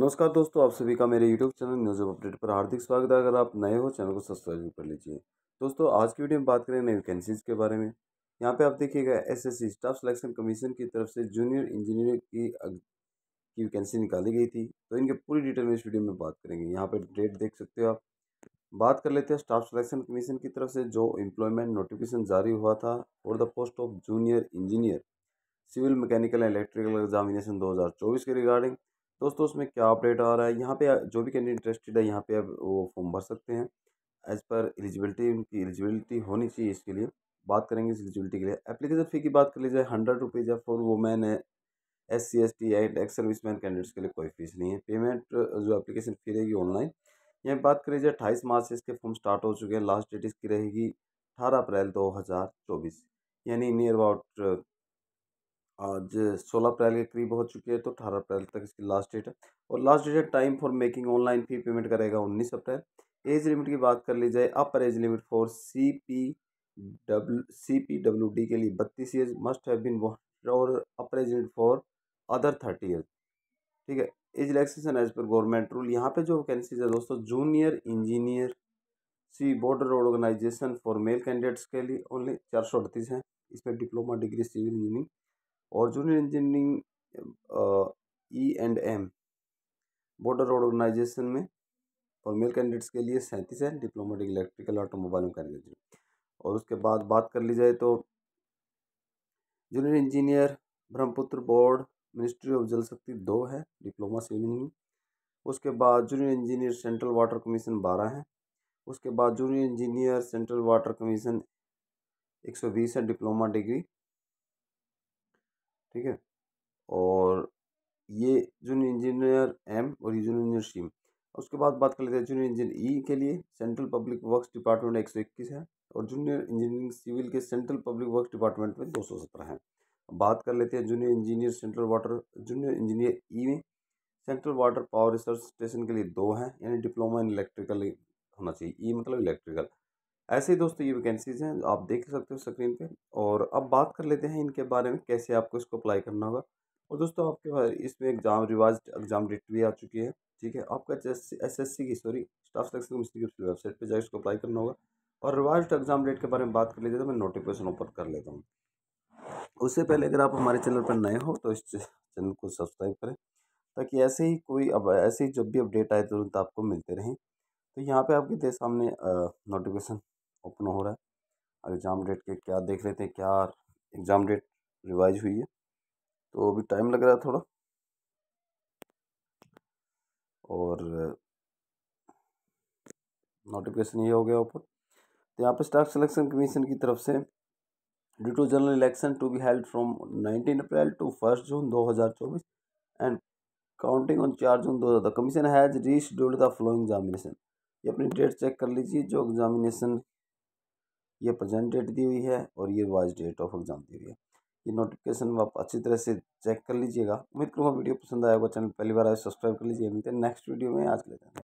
नमस्कार दोस्तों आप सभी का मेरे यूट्यूब चैनल न्यूज़ अपडेट पर हार्दिक स्वागत है अगर आप नए हो चैनल को सब्सक्राइब कर लीजिए दोस्तों आज की वीडियो में बात करें नई वैकेंसीज़ के बारे में यहाँ पे आप देखिएगा एसएससी स्टाफ सिलेक्शन कमीशन की तरफ से जूनियर इंजीनियर की की वैकेंसी निकाली गई थी तो इनके पूरी डिटेल में इस वीडियो में बात करेंगे यहाँ पर डेट देख सकते हो आप बात कर लेते हैं स्टाफ सिलेक्शन कमीशन की तरफ से जो एम्प्लॉयमेंट नोटिफिकेशन जारी हुआ था for the post of junior engineer civil mechanical and electrical examination 2024 के रिगार्डिंग दोस्तों उसमें क्या अपडेट आ रहा है यहाँ पे जो भी कैंडिडेट इंटरेस्टेड है यहाँ पे अब वो फॉर्म भर सकते हैं एज़ पर एलिजिबिलिटी उनकी एलिजिबिलिटी होनी चाहिए इसके लिए बात करेंगे इस एलिजिबिलिटी के लिए एप्लीकेशन फ़ी की बात कर लीजिए हंड्रेड रुपीज़ है फॉर वुमेन है S C S T and ex service man candidates के लिए कोई फीस नहीं है पेमेंट जो एप्लीकेशन फ़ी रहेगी ऑनलाइन यहाँ बात करीजिए जाए अट्ठाईस मार्च से इसके फॉर्म स्टार्ट हो चुके हैं लास्ट डेट इसकी रहेगी अठारह अप्रैल दो हज़ार चौबीस यानी नियर अबाउट आज सोलह अप्रैल के करीब हो चुकी है तो अठारह अप्रैल तक इसकी लास्ट डेट है और लास्ट डेट है time for making online fee payment करेगा उन्नीस अप्रैल एज लिमिट की बात कर ली जाए upper age limit for C P W C P W D के लिए बत्तीस ईयर मस्ट हैव बीन और upper age limit for other thirty year ठीक है एज रिलैक्सेशन एज पर गवर्नमेंट रूल यहाँ पे जो वैकेंसीज है दोस्तों junior engineer C border road organisation for male candidates के लिए ओनली चार सौ अड़तीस हैं इसमें डिप्लोमा डिग्री सिविल इंजीनियरिंग और junior engineering E and M border road organisation में और मेल कैंडिडेट्स के लिए सैंतीस है डिप्लोमेटिक इलेक्ट्रिकल ऑटोमोबाइल कैंडिडेट और उसके बाद बात कर ली जाए तो junior engineer Brahmaputra board ministry of Jal Shakti दो है डिप्लोमा सिविल इंजीनियरिंग उसके बाद junior engineer central water commission बारह है उसके बाद junior engineer central water commission एक सौ बीस है डिप्लोमा डिग्री ठीक है और ये जूनियर इंजीनियर एम और ये जूनियर इंजीनियर सीम उसके बाद बात कर लेते हैं जूनियर इंजीनियर ई के लिए सेंट्रल पब्लिक वर्क्स डिपार्टमेंट एक सौ इक्कीस है और जूनियर इंजीनियरिंग सिविल के सेंट्रल पब्लिक वर्क्स डिपार्टमेंट में दो सौ सत्रह है बात कर लेते हैं junior engineer central water junior engineer E में central water power research station के लिए दो हैं यानी डिप्लोमा इन इलेक्ट्रिकल होना चाहिए ई e मतलब इलेक्ट्रिकल ऐसे ही दोस्तों ये वैकेंसीज़ हैं आप देख सकते हो स्क्रीन पे और अब बात कर लेते हैं इनके बारे में कैसे आपको इसको अप्लाई करना होगा और दोस्तों आपके पास इसमें एग्ज़ाम रिवाइज एग्ज़ाम डेट भी आ चुकी है ठीक है आपका एस एस सी की सॉरी स्टाफ सेक्शन कमिश्नर की वेबसाइट पर जाकर इसको अप्लाई करना होगा और रिवाइज एग्ज़ाम डेट के बारे में बात कर लीजिए तो मैं नोटिफिकेशन ओपन कर लेता हूँ उससे पहले अगर आप हमारे चैनल पर नए हो तो इस चैनल को सब्सक्राइब करें ताकि ऐसे ही कोई अब ऐसे ही जब भी अपडेट आए तुरंत आपको मिलते रहें तो यहाँ पे आपके सामने नोटिफिकेशन ओपन हो रहा है एग्ज़ाम डेट के क्या देख लेते हैं क्या एग्ज़ाम डेट रिवाइज हुई है तो अभी टाइम लग रहा है थोड़ा और नोटिफिकेशन ये हो गया ऊपर तो यहाँ पे स्टाफ सिलेक्शन कमीशन की तरफ से due to general election to be held from nineteen April to first June दो हज़ार चौबीस एंड काउंटिंग ऑन चार जून दो हज़ार commission has rescheduled the following examination ये अपनी डेट चेक कर लीजिए जो एग्जामिनेशन ये प्रेजेंट डेट दी हुई है और ये रिवाइज डेट ऑफ एग्ज़ाम दी हुई है ये नोटिफिकेशन आप अच्छी तरह से चेक कर लीजिएगा उम्मीद करूँगा वीडियो पसंद आएगा चैनल पहली बार आए सब्सक्राइब कर लीजिए मिलते हैं नेक्स्ट वीडियो में आज लेते हैं